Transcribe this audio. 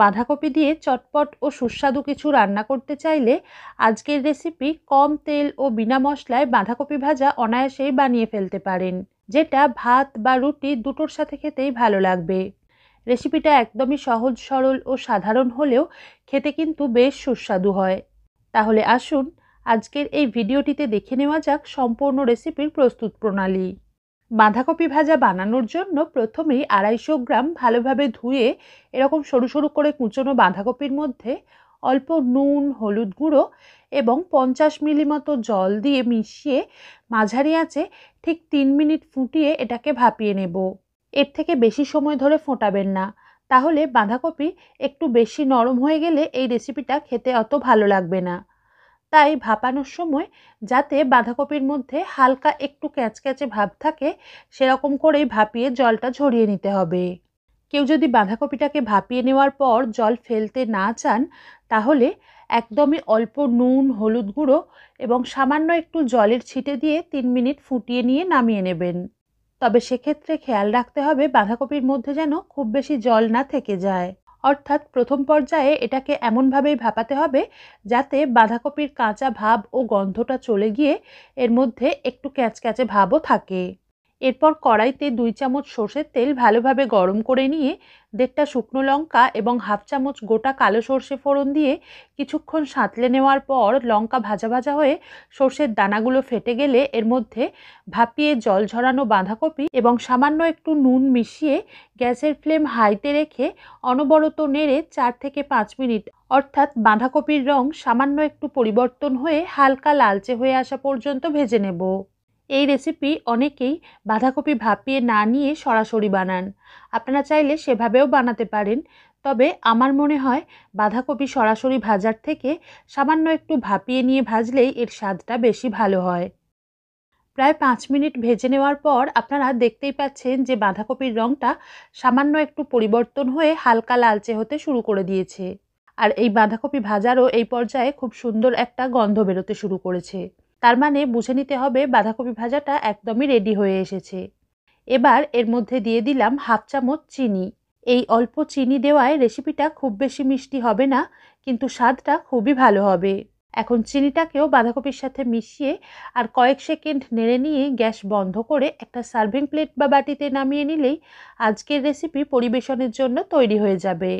বাঁধাকপি দিয়ে চটপট ও সুস্বাদু কিছু রান্না করতে চাইলে আজকের রেসিপি কম তেল ও বিনা মশলায় বাঁধাকপি ভাজা অনায়াসেই বানিয়ে ফেলতে পারেন যেটা ভাত বা রুটি দুটোর সাথে খেতেই ভালো লাগবে রেসিপিটা একদমই সহজ সরল ও সাধারণ হলেও খেতে কিন্তু বেশ সুস্বাদু হয় তাহলে আসুন আজকের এই ভিডিওটিতে দেখে নেওয়া যাক সম্পূর্ণ রেসিপির প্রস্তুত প্রণালী বাঁধাকপি ভাজা বানানোর জন্য প্রথমেই আড়াইশো গ্রাম ভালোভাবে ধুয়ে এরকম সরু সরু করে কুচনো বাঁধাকপির মধ্যে অল্প নুন হলুদ গুঁড়ো এবং পঞ্চাশ মিলি মতো জল দিয়ে মিশিয়ে মাঝারি আঁচে ঠিক তিন মিনিট ফুটিয়ে এটাকে ভাপিয়ে নেব এর থেকে বেশি সময় ধরে ফোটাবেন না তাহলে বাঁধাকপি একটু বেশি নরম হয়ে গেলে এই রেসিপিটা খেতে অত ভালো লাগবে না তাই ভাপানোর সময় যাতে বাঁধাকপির মধ্যে হালকা একটু ক্যাচক্যাচে ভাব থাকে সেরকম করেই ভাপিয়ে জলটা ঝরিয়ে নিতে হবে কেউ যদি বাঁধাকপিটাকে ভাপিয়ে নেওয়ার পর জল ফেলতে না চান তাহলে একদমই অল্প নুন হলুদ গুঁড়ো এবং সামান্য একটু জলের ছিটে দিয়ে তিন মিনিট ফুটিয়ে নিয়ে নামিয়ে নেবেন তবে সেক্ষেত্রে খেয়াল রাখতে হবে বাঁধাকপির মধ্যে যেন খুব বেশি জল না থেকে যায় অর্থাৎ প্রথম পর্যায়ে এটাকে এমনভাবেই ভাপাতে হবে যাতে বাঁধাকপির কাঁচা ভাব ও গন্ধটা চলে গিয়ে এর মধ্যে একটু ক্যাঁচ ক্যাঁচে ভাবও থাকে এরপর কড়াইতে দুই চামচ সর্ষের তেল ভালোভাবে গরম করে নিয়ে দেড়টা শুকনো লঙ্কা এবং হাফ চামচ গোটা কালো সর্ষে ফোড়ন দিয়ে কিছুক্ষণ সাঁতলে নেওয়ার পর লঙ্কা ভাজা ভাজা হয়ে সর্ষের দানাগুলো ফেটে গেলে এর মধ্যে ভাপিয়ে জল ঝরানো বাঁধাকপি এবং সামান্য একটু নুন মিশিয়ে গ্যাসের ফ্লেম হাইতে রেখে অনবরত নেড়ে চার থেকে পাঁচ মিনিট অর্থাৎ বাঁধাকপির রং সামান্য একটু পরিবর্তন হয়ে হালকা লালচে হয়ে আসা পর্যন্ত ভেজে নেব এই রেসিপি অনেকেই বাঁধাকপি ভাপিয়ে না নিয়ে সরাসরি বানান আপনারা চাইলে সেভাবেও বানাতে পারেন তবে আমার মনে হয় বাঁধাকপি সরাসরি ভাজার থেকে সামান্য একটু ভাপিয়ে নিয়ে ভাজলেই এর স্বাদটা বেশি ভালো হয় প্রায় পাঁচ মিনিট ভেজে নেওয়ার পর আপনারা দেখতেই পাচ্ছেন যে বাঁধাকপির রঙটা সামান্য একটু পরিবর্তন হয়ে হালকা লালচে হতে শুরু করে দিয়েছে আর এই বাঁধাকপি ভাজারও এই পর্যায়ে খুব সুন্দর একটা গন্ধ বেরোতে শুরু করেছে তার মানে বুঝে নিতে হবে বাঁধাকপি ভাজাটা একদমই রেডি হয়ে এসেছে এবার এর মধ্যে দিয়ে দিলাম হাফ চামচ চিনি এই অল্প চিনি দেওয়ায় রেসিপিটা খুব বেশি মিষ্টি হবে না কিন্তু স্বাদটা খুবই ভালো হবে এখন চিনিটাকেও বাঁধাকপির সাথে মিশিয়ে আর কয়েক সেকেন্ড নেড়ে নিয়ে গ্যাস বন্ধ করে একটা সার্ভিং প্লেট বা বাটিতে নামিয়ে নিলেই আজকের রেসিপি পরিবেশনের জন্য তৈরি হয়ে যাবে